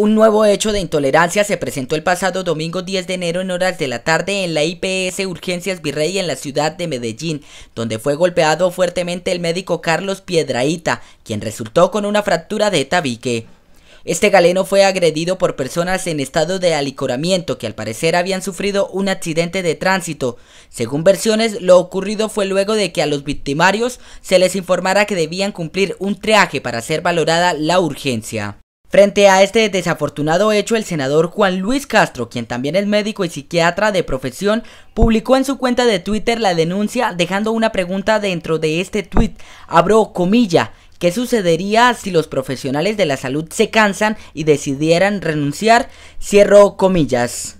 Un nuevo hecho de intolerancia se presentó el pasado domingo 10 de enero en horas de la tarde en la IPS Urgencias Virrey en la ciudad de Medellín, donde fue golpeado fuertemente el médico Carlos Piedraíta, quien resultó con una fractura de tabique. Este galeno fue agredido por personas en estado de alicoramiento que al parecer habían sufrido un accidente de tránsito. Según versiones, lo ocurrido fue luego de que a los victimarios se les informara que debían cumplir un triaje para ser valorada la urgencia. Frente a este desafortunado hecho, el senador Juan Luis Castro, quien también es médico y psiquiatra de profesión, publicó en su cuenta de Twitter la denuncia dejando una pregunta dentro de este tweet. Abro comilla. ¿Qué sucedería si los profesionales de la salud se cansan y decidieran renunciar? Cierro comillas.